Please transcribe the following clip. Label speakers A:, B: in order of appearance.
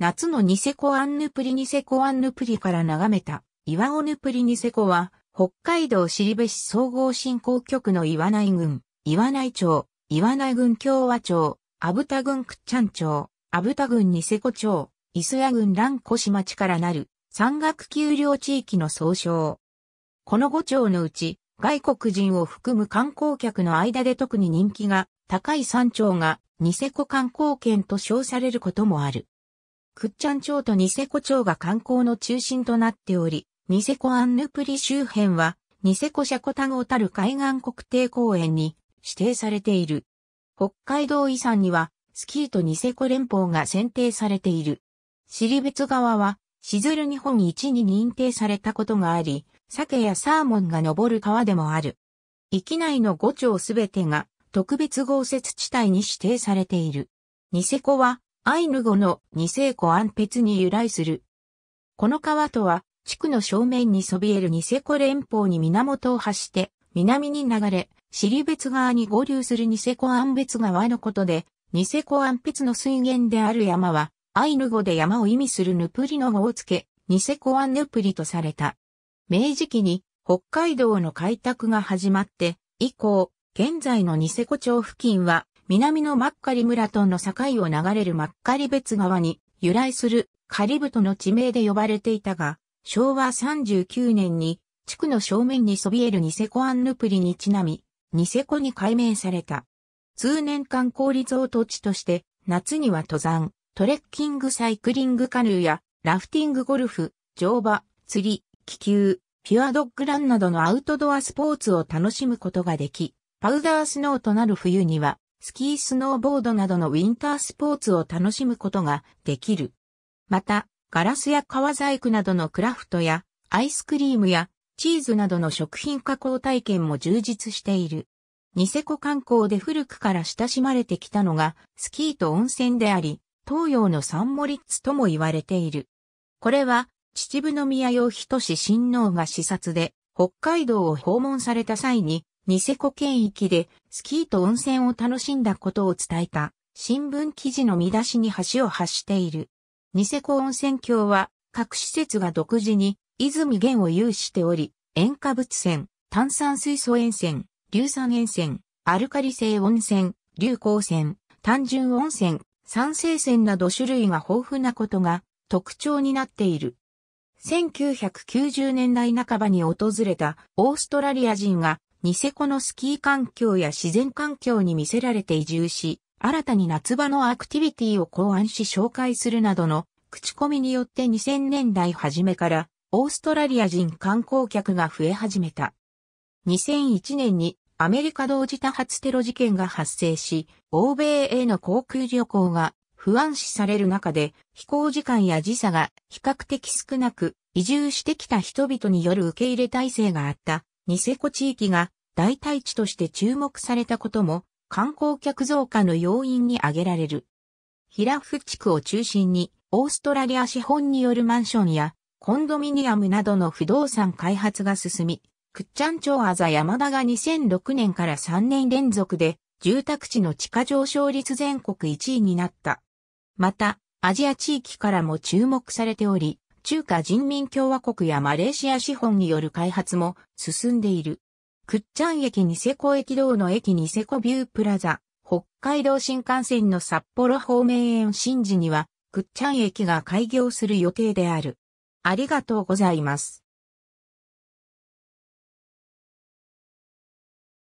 A: 夏のニセコアンヌプリニセコアンヌプリから眺めた岩尾ヌプリニセコは、北海道尻部市総合振興局の岩内郡、岩内町、岩内郡共和町、阿武田郡ッチャン町、阿武田郡ニセコ町、磯谷郡蘭越町からなる山岳丘陵地域の総称。この5町のうち、外国人を含む観光客の間で特に人気が高い山町がニセコ観光圏と称されることもある。ッチャン町とニセコ町が観光の中心となっており、ニセコアンヌプリ周辺は、ニセコシャコタゴタル海岸国定公園に指定されている。北海道遺産には、スキーとニセコ連邦が選定されている。尻別川は、シズル日本一に認定されたことがあり、鮭やサーモンが登る川でもある。域内の5町すべてが特別豪雪地帯に指定されている。ニセコはアイヌ語の二ア湖安別に由来する。この川とは、地区の正面にそびえるニセコ連邦に源を発して、南に流れ、尻別川に合流するニセコ安別川のことで、ニセコ安別の水源である山は、アイヌ語で山を意味するヌプリの語をつけ、ニセコアンヌプリとされた。明治期に北海道の開拓が始まって、以降、現在のニセコ町付近は南のマッカリ村との境を流れるマッカリ別川に由来するカリブトの地名で呼ばれていたが、昭和39年に地区の正面にそびえるニセコアンヌプリにちなみ、ニセコに改名された。通年間高リゾート地として、夏には登山、トレッキングサイクリングカヌーや、ラフティングゴルフ、乗馬、釣り、気球、ピュアドッグランなどのアウトドアスポーツを楽しむことができ、パウダースノーとなる冬には、スキースノーボードなどのウィンタースポーツを楽しむことができる。また、ガラスや革細工などのクラフトや、アイスクリームやチーズなどの食品加工体験も充実している。ニセコ観光で古くから親しまれてきたのが、スキーと温泉であり、東洋のサンモリッツとも言われている。これは、秩父宮用人志親王が視察で、北海道を訪問された際に、ニセコ県域でスキーと温泉を楽しんだことを伝えた新聞記事の見出しに橋を発している。ニセコ温泉郷は各施設が独自に泉源を有しており、塩化物泉、炭酸水素塩泉、硫酸塩泉、アルカリ性温泉、硫行、泉、単純温泉、酸性泉など種類が豊富なことが特徴になっている。1990年代半ばに訪れたオーストラリア人がニセコのスキー環境や自然環境に見せられて移住し、新たに夏場のアクティビティを考案し紹介するなどの口コミによって2000年代初めからオーストラリア人観光客が増え始めた。2001年にアメリカ同時多発テロ事件が発生し、欧米への航空旅行が不安視される中で飛行時間や時差が比較的少なく移住してきた人々による受け入れ体制があったニセコ地域が代替地として注目されたことも観光客増加の要因に挙げられる。ヒラフ地区を中心にオーストラリア資本によるマンションやコンドミニアムなどの不動産開発が進み、クッチャン町アザ山田が2006年から3年連続で住宅地の地価上昇率全国1位になった。また、アジア地域からも注目されており、中華人民共和国やマレーシア資本による開発も進んでいる。倶知安駅ニセコ駅道の駅ニセコビュープラザ、北海道新幹線の札幌方面園新時には、倶知安駅が開業する予定である。ありがとうございます。